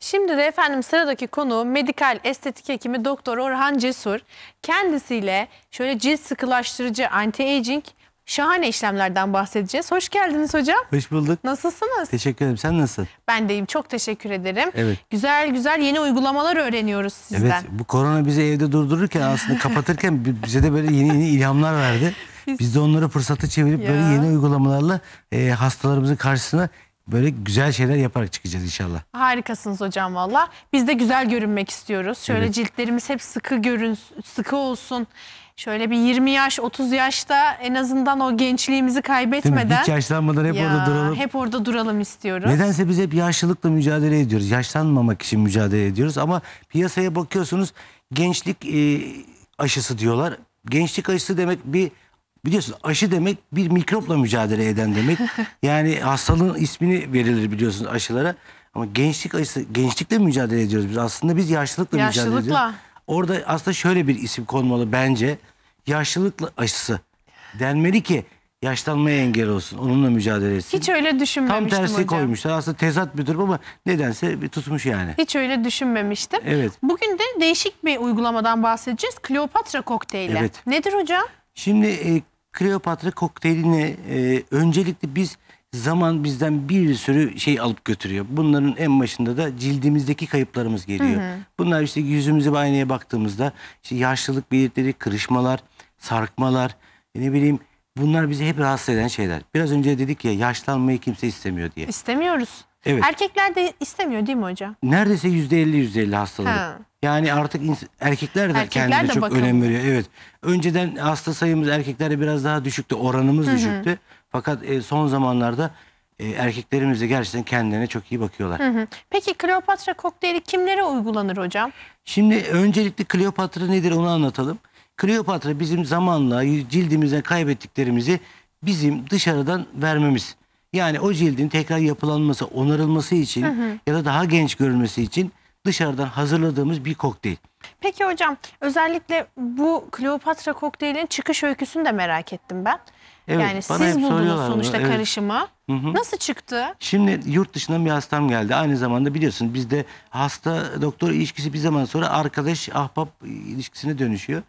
Şimdi de efendim sıradaki konu medikal estetik hekimi Doktor Orhan Cesur. Kendisiyle şöyle cilt sıkılaştırıcı anti-aging şahane işlemlerden bahsedeceğiz. Hoş geldiniz hocam. Hoş bulduk. Nasılsınız? Teşekkür ederim. Sen nasılsın? Ben deyim. Çok teşekkür ederim. Evet. Güzel güzel yeni uygulamalar öğreniyoruz sizden. Evet. Bu korona bizi evde durdururken aslında kapatırken bize de böyle yeni yeni ilhamlar verdi. Biz de onları fırsata çevirip ya. böyle yeni uygulamalarla e, hastalarımızın karşısına böyle güzel şeyler yaparak çıkacağız inşallah. Harikasınız hocam valla. Biz de güzel görünmek istiyoruz. Şöyle evet. ciltlerimiz hep sıkı görün, sıkı olsun. Şöyle bir 20 yaş, 30 yaşta en azından o gençliğimizi kaybetmeden. Hiç yaşlanmadan hep ya, orada duralım. Hep orada duralım istiyoruz. Nedense biz hep yaşlılıkla mücadele ediyoruz. Yaşlanmamak için mücadele ediyoruz. Ama piyasaya bakıyorsunuz gençlik e, aşısı diyorlar. Gençlik aşısı demek bir Biliyorsun aşı demek bir mikropla mücadele eden demek. Yani hastalığın ismini verilir biliyorsunuz aşılara. Ama gençlik aşısı, gençlikle mücadele ediyoruz biz. Aslında biz yaşlılıkla, yaşlılıkla. mücadele ediyoruz. Orada aslında şöyle bir isim konmalı bence. Yaşlılıkla aşısı denmeli ki yaşlanmaya engel olsun. Onunla mücadele etsin. Hiç öyle düşünmemiştim Tam tersi hocam. koymuşlar. Aslında tezat bir durum ama nedense bir tutmuş yani. Hiç öyle düşünmemiştim. Evet. Bugün de değişik bir uygulamadan bahsedeceğiz. Kleopatra kokteyli. Evet. Nedir hocam? Şimdi e, Kleopatra kokteylini e, öncelikle biz zaman bizden bir sürü şey alıp götürüyor. Bunların en başında da cildimizdeki kayıplarımız geliyor. Hı hı. Bunlar işte yüzümüzü bir aynaya baktığımızda işte yaşlılık belirtileri, kırışmalar, sarkmalar, e, ne bileyim bunlar bizi hep rahatsız eden şeyler. Biraz önce dedik ya yaşlanmayı kimse istemiyor diye. İstemiyoruz. Evet. Erkekler de istemiyor değil mi hocam? Neredeyse yüzde elli yüzde elli hastaları. Yani artık erkekler de erkekler kendine de çok bakım. önem veriyor. Evet. Önceden hasta sayımız erkeklere biraz daha düşüktü. Oranımız Hı -hı. düşüktü. Fakat e, son zamanlarda e, erkeklerimiz de gerçekten kendilerine çok iyi bakıyorlar. Hı hı. Peki Kleopatra kokteyli kimlere uygulanır hocam? Şimdi öncelikle Kleopatra nedir onu anlatalım. Kleopatra bizim zamanla cildimizden kaybettiklerimizi bizim dışarıdan vermemiz. Yani o cildin tekrar yapılanması, onarılması için hı hı. ya da daha genç görünmesi için dışarıdan hazırladığımız bir kokteyl. Peki hocam özellikle bu Kleopatra kokteylin çıkış öyküsünü de merak ettim ben. Evet, yani siz buldunuz sonuçta evet. karışımı. Hı hı. Nasıl çıktı? Şimdi yurt dışından bir hastam geldi. Aynı zamanda biliyorsun bizde hasta doktor ilişkisi bir zaman sonra arkadaş ahbap ilişkisine dönüşüyor.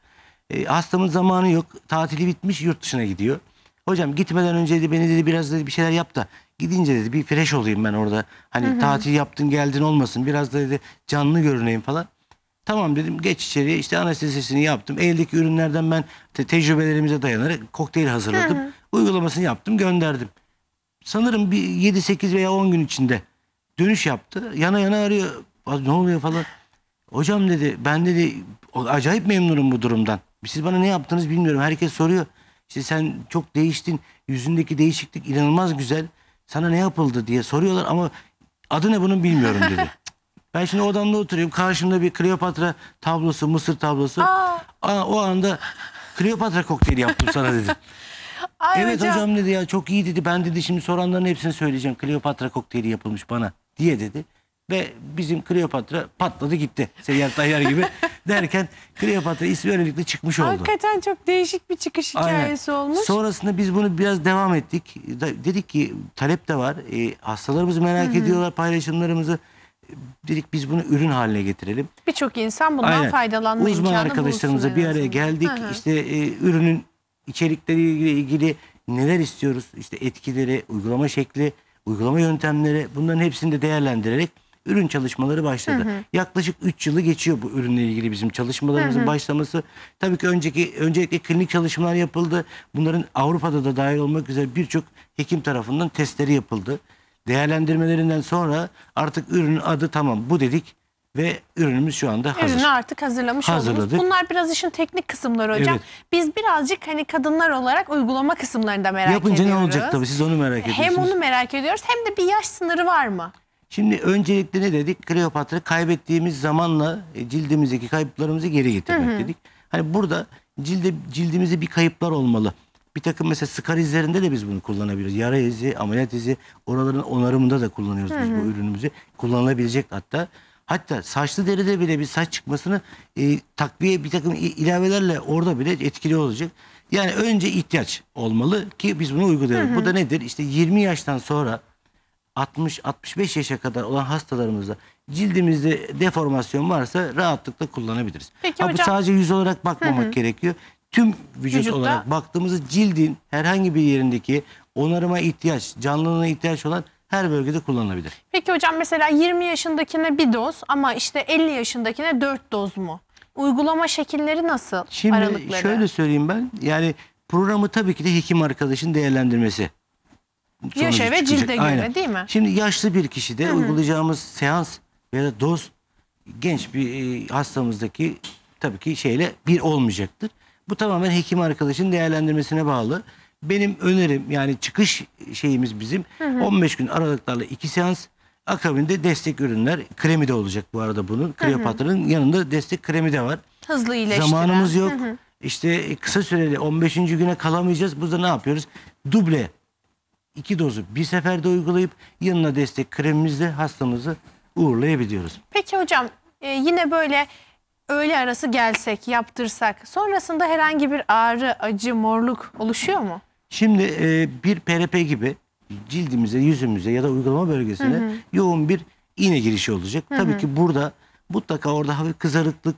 E, hastamın zamanı yok. Tatili bitmiş yurt dışına gidiyor. Hocam gitmeden önce de beni dedi biraz dedi bir şeyler yap da gidince dedi bir fresh olayım ben orada. Hani Hı-hı. tatil yaptın geldin olmasın biraz da dedi canlı görüneyim falan. Tamam dedim geç içeriye işte anestezisini yaptım. Eldeki ürünlerden ben te- tecrübelerimize dayanarak kokteyl hazırladım. Hı-hı. Uygulamasını yaptım gönderdim. Sanırım bir 7-8 veya 10 gün içinde dönüş yaptı. Yana yana arıyor. Ne oluyor falan. Hocam dedi ben dedi acayip memnunum bu durumdan. Siz bana ne yaptınız bilmiyorum. Herkes soruyor. İşte sen çok değiştin. Yüzündeki değişiklik inanılmaz güzel. Sana ne yapıldı diye soruyorlar ama adı ne bunun bilmiyorum dedi. Ben şimdi odamda oturuyorum. Karşımda bir Kleopatra tablosu, Mısır tablosu. Aa. Aa, o anda Kleopatra kokteyli yaptım sana dedi. Ay evet hocam. hocam dedi ya çok iyi dedi. Ben dedi şimdi soranların hepsini söyleyeceğim. Kleopatra kokteyli yapılmış bana diye dedi. Ve bizim Kleopatra patladı gitti. Seyyar Tayyar gibi derken Kleopatra ismi öylelikle çıkmış oldu. Hakikaten çok değişik bir çıkış hikayesi Aynen. olmuş. Sonrasında biz bunu biraz devam ettik. Dedik ki talep de var. E, hastalarımız merak Hı-hı. ediyorlar paylaşımlarımızı. Dedik biz bunu ürün haline getirelim. Birçok insan bundan Aynen. faydalanma Uzman imkanı Uzman arkadaşlarımıza bir araya geldik. Hı-hı. İşte e, ürünün içerikleriyle ilgili neler istiyoruz? İşte etkileri, uygulama şekli, uygulama yöntemleri bunların hepsini de değerlendirerek ürün çalışmaları başladı. Hı hı. Yaklaşık 3 yılı geçiyor bu ürünle ilgili bizim çalışmalarımızın hı hı. başlaması. Tabii ki önceki öncelikle klinik çalışmalar yapıldı. Bunların Avrupa'da da dahil olmak üzere birçok hekim tarafından testleri yapıldı. Değerlendirmelerinden sonra artık ürünün adı tamam bu dedik ve ürünümüz şu anda hazır. Ürünü artık hazırlamış Hazırladık. oldunuz. Bunlar biraz işin teknik kısımları hocam. Evet. Biz birazcık hani kadınlar olarak uygulama kısımlarında merak Yapınca ediyoruz. Yapınca ne olacak tabii siz onu merak ediyorsunuz. Hem onu merak ediyoruz hem de bir yaş sınırı var mı? Şimdi öncelikle ne dedik? Kleopatra kaybettiğimiz zamanla e, cildimizdeki kayıplarımızı geri getirmek hı hı. dedik. Hani burada cilde, cildimizde bir kayıplar olmalı. Bir takım mesela skar izlerinde de biz bunu kullanabiliriz. Yara izi, ameliyat izi, oraların onarımında da kullanıyoruz hı hı. biz bu ürünümüzü. Kullanılabilecek hatta. Hatta saçlı deride bile bir saç çıkmasını e, takviye bir takım ilavelerle orada bile etkili olacak. Yani önce ihtiyaç olmalı ki biz bunu uygulayalım. Hı hı. Bu da nedir? İşte 20 yaştan sonra 60-65 yaşa kadar olan hastalarımızda cildimizde deformasyon varsa rahatlıkla kullanabiliriz. Peki ha, bu sadece yüz olarak bakmamak Hı -hı. gerekiyor. Tüm vücut Vücutta. olarak baktığımızda cildin herhangi bir yerindeki onarıma ihtiyaç, canlılığına ihtiyaç olan her bölgede kullanılabilir. Peki hocam mesela 20 yaşındakine bir doz ama işte 50 yaşındakine 4 doz mu? Uygulama şekilleri nasıl? Şimdi aralıkları? şöyle söyleyeyim ben. Yani programı tabii ki de hekim arkadaşın değerlendirmesi. Yaşa ve cilde göre Aynen. değil mi? Şimdi yaşlı bir kişide Hı -hı. uygulayacağımız seans veya da doz genç bir e, hastamızdaki tabii ki şeyle bir olmayacaktır. Bu tamamen hekim arkadaşın değerlendirmesine bağlı. Benim önerim yani çıkış şeyimiz bizim hı hı. 15 gün aralıklarla iki seans akabinde destek ürünler kremi de olacak bu arada bunun. Kleopatra'nın yanında destek kremi de var. Hızlı iyileştiren. Zamanımız yok. Hı hı. İşte e, kısa süreli 15. güne kalamayacağız. Burada ne yapıyoruz? Duble iki dozu bir seferde uygulayıp yanına destek kremimizle hastamızı uğurlayabiliyoruz. Peki hocam e, yine böyle öğle arası gelsek, yaptırsak sonrasında herhangi bir ağrı, acı, morluk oluşuyor mu? Şimdi e, bir PRP gibi cildimize, yüzümüze ya da uygulama bölgesine hı hı. yoğun bir iğne girişi olacak. Hı hı. Tabii ki burada mutlaka orada hafif kızarıklık,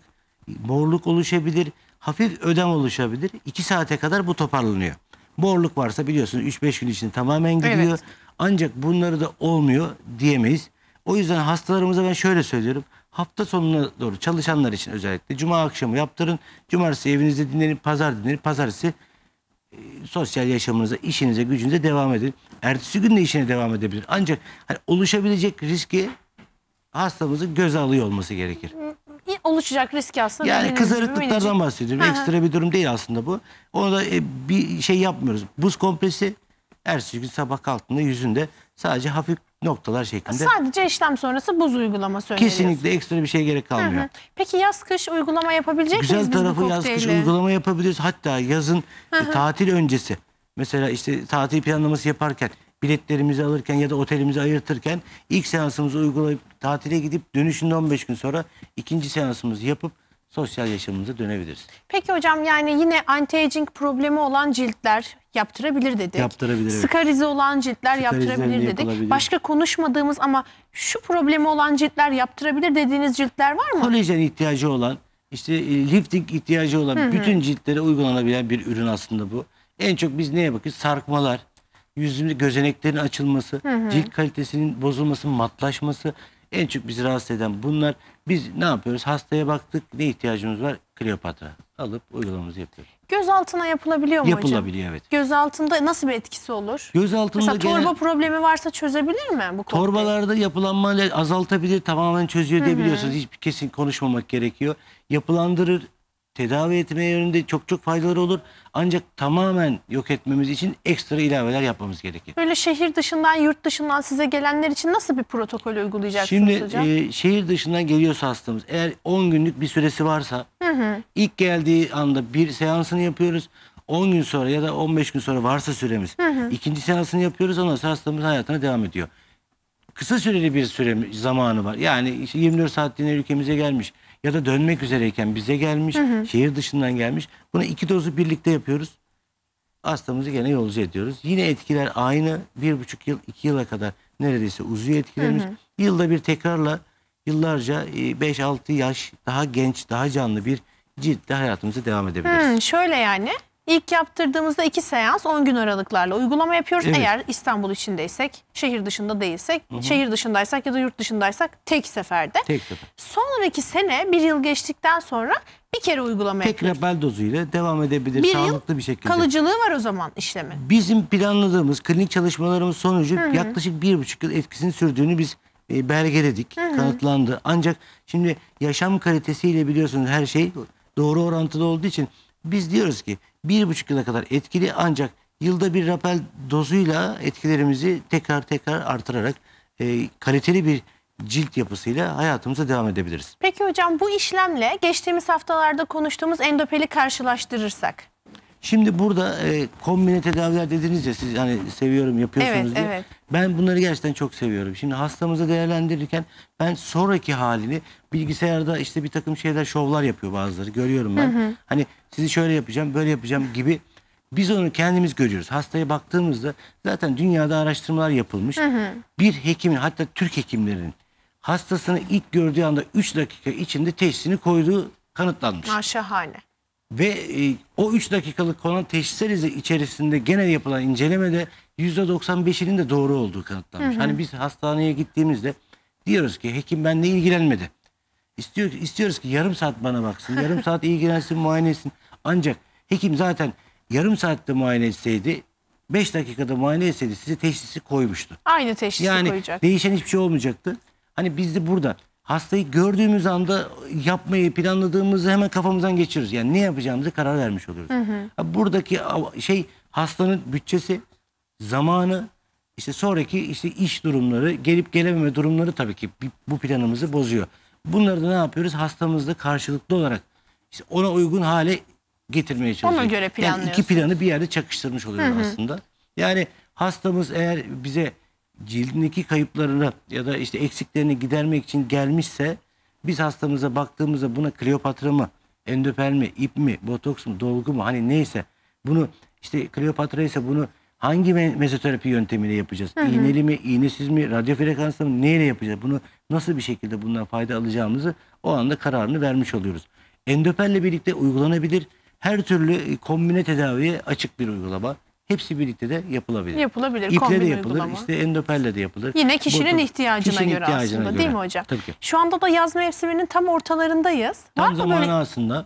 morluk oluşabilir, hafif ödem oluşabilir. İki saate kadar bu toparlanıyor. Morluk varsa biliyorsunuz 3-5 gün içinde tamamen gidiyor. Evet. Ancak bunları da olmuyor diyemeyiz. O yüzden hastalarımıza ben şöyle söylüyorum. Hafta sonuna doğru çalışanlar için özellikle cuma akşamı yaptırın. Cumartesi evinizde dinlenin, pazar dinlenin. Pazartesi e, sosyal yaşamınıza, işinize, gücünüze devam edin. Ertesi gün de işine devam edebilir. Ancak hani oluşabilecek riski hastamızın göz alıyor olması gerekir oluşacak riski aslında. Yani dediğiniz gibi kızarıklıklardan bahsediyorum. Ekstra bir durum değil aslında bu. Onu da e, bir şey yapmıyoruz. Buz kompresi her gün sabah kalktığında yüzünde sadece hafif noktalar şeklinde. Sadece işlem sonrası buz uygulama söyleniyor. Kesinlikle ekstra bir şey gerek kalmıyor. hı. Peki yaz kış uygulama yapabilecek miyiz Güzel tarafı yaz kış uygulama yapabiliriz. Hatta yazın e, tatil öncesi. Mesela işte tatil planlaması yaparken biletlerimizi alırken ya da otelimizi ayırtırken ilk seansımızı uygulayıp tatile gidip dönüşünde 15 gün sonra ikinci seansımızı yapıp sosyal yaşamımıza dönebiliriz. Peki hocam yani yine anti-aging problemi olan ciltler yaptırabilir dedik. Yaptırabilir. Evet. Skarize olan ciltler Skarize yaptırabilir dedik. Başka konuşmadığımız ama şu problemi olan ciltler yaptırabilir dediğiniz ciltler var mı? Kolajen ihtiyacı olan, işte e, lifting ihtiyacı olan Hı -hı. bütün ciltlere uygulanabilen bir ürün aslında bu. En çok biz neye bakıyoruz? Sarkmalar, yüzümüzde gözeneklerin açılması, hı hı. cilt kalitesinin bozulması, matlaşması en çok bizi rahatsız eden bunlar. Biz ne yapıyoruz? Hastaya baktık. Ne ihtiyacımız var? Kleopatra alıp uygulamamızı yapıyoruz. Göz altına yapılabiliyor mu Yapılabiliyor, hocam? Yapılabiliyor evet. Göz altında nasıl bir etkisi olur? Göz altında Mesela torba genel... problemi varsa çözebilir mi bu konuda? Torbalarda yapılanma azaltabilir, tamamen çözüyor diye biliyorsunuz. Hiçbir kesin konuşmamak gerekiyor. Yapılandırır, tedavi etme yönünde çok çok faydaları olur. Ancak tamamen yok etmemiz için ekstra ilaveler yapmamız gerekir. Böyle şehir dışından, yurt dışından size gelenler için nasıl bir protokol uygulayacaksınız Şimdi, hocam? Şimdi e, şehir dışından geliyorsa hastamız eğer 10 günlük bir süresi varsa hı hı. ilk geldiği anda bir seansını yapıyoruz. 10 gün sonra ya da 15 gün sonra varsa süremiz hı hı. ikinci seansını yapıyoruz ondan sonra hastamız hayatına devam ediyor kısa süreli bir süre zamanı var. Yani işte 24 saatliğine ülkemize gelmiş ya da dönmek üzereyken bize gelmiş, hı hı. şehir dışından gelmiş. Bunu iki dozu birlikte yapıyoruz. Hastamızı gene yolcu ediyoruz. Yine etkiler aynı. Bir buçuk yıl, iki yıla kadar neredeyse uzuyor etkilerimiz. Hı hı. Yılda bir tekrarla yıllarca 5-6 e, yaş daha genç, daha canlı bir ciltle hayatımıza devam edebiliriz. Hı, şöyle yani? İlk yaptırdığımızda iki seans 10 gün aralıklarla uygulama yapıyoruz. Evet. Eğer İstanbul içindeysek, şehir dışında değilsek, Hı -hı. şehir dışındaysak ya da yurt dışındaysak tek seferde. Tek sefer. Sonraki sene bir yıl geçtikten sonra bir kere uygulama Tekrar yapıyoruz. Tekrar bel dozuyla devam edebilir bir sağlıklı bir şekilde. kalıcılığı var o zaman işlemi. Bizim planladığımız klinik çalışmalarımız sonucu Hı -hı. yaklaşık bir buçuk yıl etkisini sürdüğünü biz e, belgeledik, Hı -hı. kanıtlandı. Ancak şimdi yaşam kalitesiyle biliyorsunuz her şey doğru orantılı olduğu için biz diyoruz ki bir buçuk yıla kadar etkili ancak yılda bir rapel dozuyla etkilerimizi tekrar tekrar artırarak e, kaliteli bir cilt yapısıyla hayatımıza devam edebiliriz. Peki hocam bu işlemle geçtiğimiz haftalarda konuştuğumuz endopeli karşılaştırırsak Şimdi burada e, kombine tedaviler dediniz ya siz hani seviyorum yapıyorsunuz evet, diye. Evet. Ben bunları gerçekten çok seviyorum. Şimdi hastamızı değerlendirirken ben sonraki halini bilgisayarda işte bir takım şeyler şovlar yapıyor bazıları görüyorum ben. Hı hı. Hani sizi şöyle yapacağım böyle yapacağım gibi biz onu kendimiz görüyoruz. Hastaya baktığımızda zaten dünyada araştırmalar yapılmış. Hı hı. Bir hekimin hatta Türk hekimlerin hastasını ilk gördüğü anda 3 dakika içinde teşhisini koyduğu kanıtlanmış. Şahane. Ve e, o 3 dakikalık konu teşhisler içerisinde genel yapılan incelemede %95'inin de doğru olduğu kanıtlanmış. Hı hı. Hani biz hastaneye gittiğimizde diyoruz ki hekim benimle ilgilenmedi. İstiyor, istiyoruz ki yarım saat bana baksın, yarım saat ilgilensin, muayene etsin. Ancak hekim zaten yarım saatte muayene etseydi 5 dakikada muayene etseydi size teşhisi koymuştu. Aynı teşhisi yani, koyacak. Yani değişen hiçbir şey olmayacaktı. Hani biz de burada hastayı gördüğümüz anda yapmayı planladığımızı hemen kafamızdan geçiririz. Yani ne yapacağımızı karar vermiş oluruz. Hı hı. Buradaki şey hastanın bütçesi, zamanı, işte sonraki işte iş durumları, gelip gelememe durumları tabii ki bu planımızı bozuyor. Bunları da ne yapıyoruz? Hastamızla karşılıklı olarak işte ona uygun hale getirmeye çalışıyoruz. Ona göre planlıyoruz. Yani iki planı bir yerde çakıştırmış oluyoruz hı hı. aslında. Yani hastamız eğer bize cildindeki kayıplarını ya da işte eksiklerini gidermek için gelmişse biz hastamıza baktığımızda buna Kleopatra mı, endopel mi, ip mi, botoks mu, dolgu mu hani neyse bunu işte Kleopatra ise bunu hangi mezoterapi yöntemiyle yapacağız? Hı hı. İğneli mi, iğnesiz mi, radyo frekansla mı, neyle yapacağız? Bunu nasıl bir şekilde bundan fayda alacağımızı o anda kararını vermiş oluyoruz. Endopelle birlikte uygulanabilir her türlü e, kombine tedaviye açık bir uygulama. Hepsi birlikte de yapılabilir. Yapılabilir. İple de yapılır, uygulama. işte endopelle de yapılır. Yine kişinin Botu- ihtiyacına kişinin göre ihtiyacına aslında değil mi hocam? Tabii ki. Şu anda da yaz mevsiminin tam ortalarındayız. Tam zamanı böyle aslında.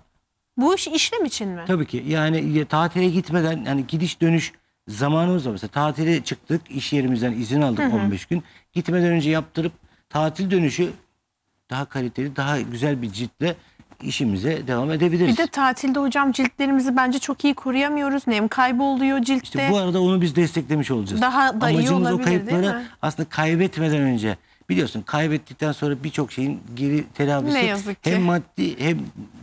bu iş işlem için mi? Tabii ki yani ya- tatile gitmeden yani gidiş dönüş zamanımız var. Mesela tatile çıktık iş yerimizden izin aldık 15 gün. Gitmeden önce yaptırıp tatil dönüşü daha kaliteli daha güzel bir ciltle işimize devam edebiliriz. Bir de tatilde hocam ciltlerimizi bence çok iyi koruyamıyoruz. Nem kaybı oluyor ciltte. İşte bu arada onu biz desteklemiş olacağız. Daha da Amacımız iyi olabilir o kayıpları aslında kaybetmeden önce biliyorsun kaybettikten sonra birçok şeyin geri telafisi ne yazık ki. hem maddi hem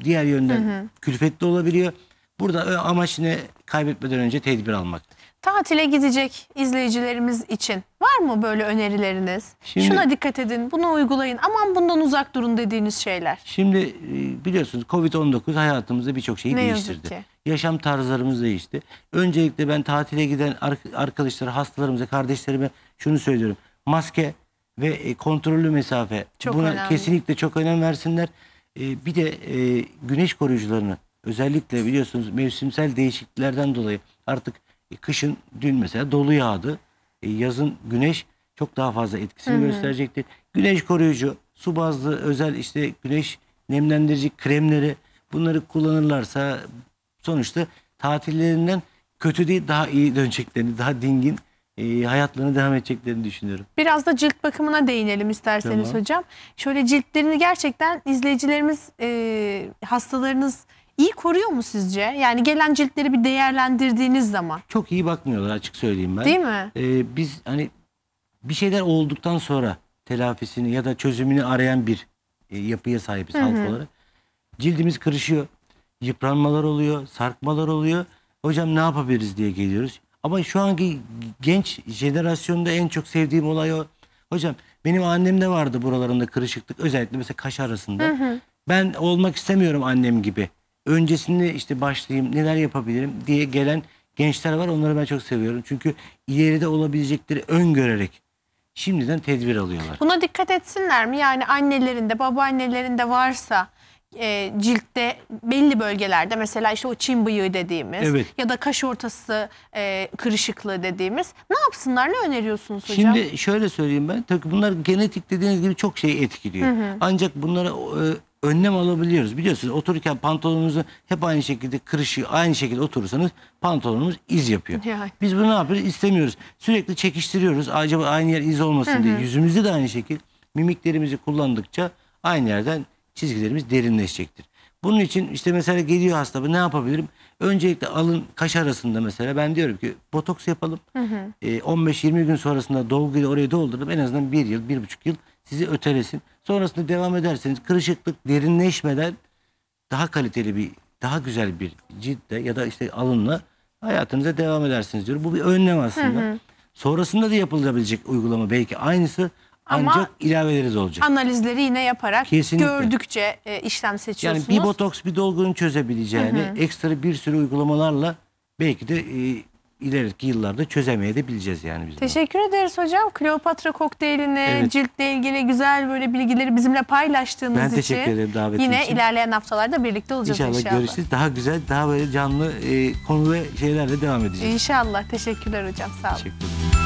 diğer yönden hı hı. külfetli olabiliyor. Burada amaç ne kaybetmeden önce tedbir almak tatile gidecek izleyicilerimiz için var mı böyle önerileriniz? Şimdi, Şuna dikkat edin, bunu uygulayın, aman bundan uzak durun dediğiniz şeyler. Şimdi e, biliyorsunuz Covid-19 hayatımızda birçok şeyi ne değiştirdi. Ki. Yaşam tarzlarımız değişti. Öncelikle ben tatile giden arkadaşlara, hastalarımıza, kardeşlerime şunu söylüyorum. Maske ve e, kontrollü mesafe çok buna önemli. kesinlikle çok önem versinler. E, bir de güneş koruyucularını özellikle biliyorsunuz mevsimsel değişikliklerden dolayı artık e, kışın dün mesela dolu yağdı. E, yazın güneş çok daha fazla etkisini Hı-hı. gösterecektir. Güneş koruyucu, su bazlı özel işte güneş nemlendirici kremleri bunları kullanırlarsa sonuçta tatillerinden kötü değil daha iyi döneceklerini, daha dingin e, hayatlarına devam edeceklerini düşünüyorum. Biraz da cilt bakımına değinelim isterseniz tamam. hocam. Şöyle ciltlerini gerçekten izleyicilerimiz e, hastalarınız iyi koruyor mu sizce? Yani gelen ciltleri bir değerlendirdiğiniz zaman. Çok iyi bakmıyorlar açık söyleyeyim ben. Değil mi? Ee, biz hani bir şeyler olduktan sonra telafisini ya da çözümünü arayan bir e, yapıya sahibiz halk olarak. Cildimiz kırışıyor. Yıpranmalar oluyor, sarkmalar oluyor. Hocam ne yapabiliriz diye geliyoruz. Ama şu anki genç jenerasyonda en çok sevdiğim olay o. Hocam benim annemde vardı buralarında kırışıklık. Özellikle mesela kaş arasında. Ben olmak istemiyorum annem gibi öncesinde işte başlayayım neler yapabilirim diye gelen gençler var. Onları ben çok seviyorum. Çünkü ileride olabilecekleri öngörerek şimdiden tedbir alıyorlar. Buna dikkat etsinler mi? Yani annelerinde, babaannelerinde varsa e, ciltte belli bölgelerde mesela işte o çin bıyığı dediğimiz evet. ya da kaş ortası e, kırışıklığı dediğimiz ne yapsınlar ne öneriyorsunuz hocam? Şimdi şöyle söyleyeyim ben tabii bunlar genetik dediğiniz gibi çok şeyi etkiliyor. Hı hı. Ancak bunlara e, önlem alabiliyoruz. Biliyorsunuz otururken pantolonunuzu hep aynı şekilde kırışı aynı şekilde oturursanız pantolonumuz iz yapıyor. Yani. Biz bunu ne yapıyoruz? İstemiyoruz. Sürekli çekiştiriyoruz. Acaba aynı yer iz olmasın Hı -hı. diye. Yüzümüzde de aynı şekil mimiklerimizi kullandıkça aynı yerden çizgilerimiz derinleşecektir. Bunun için işte mesela geliyor hasta ne yapabilirim? Öncelikle alın kaş arasında mesela ben diyorum ki botoks yapalım. Hı hı. E, ee, 15-20 gün sonrasında dolguyla orayı doldurdum. En azından bir yıl, bir buçuk yıl sizi ötelesin. Sonrasında devam ederseniz kırışıklık derinleşmeden daha kaliteli bir, daha güzel bir ciltle ya da işte alınla hayatınıza devam edersiniz diyor. Bu bir önlem aslında. Hı hı. Sonrasında da yapılabilecek uygulama belki aynı,sı Ama ancak ilaveleriz olacak. Analizleri yine yaparak Kesinlikle. gördükçe e, işlem seçiyorsunuz. Yani bir botoks bir dolgunun çözebileceğini hı hı. ekstra bir sürü uygulamalarla belki de e, ileriki yıllarda çözemeye de bileceğiz yani biz. Teşekkür ederiz hocam. Kleopatra kokteylini, Evet. ciltle ilgili güzel böyle bilgileri bizimle paylaştığınız Ben için. teşekkür ederim davetin Yine için. ilerleyen haftalarda birlikte olacağız inşallah. İnşallah, görüşürüz. Daha güzel, daha böyle canlı e, konu ve şeylerle devam edeceğiz. İnşallah. Teşekkürler hocam. Sağ olun. Teşekkür ederim.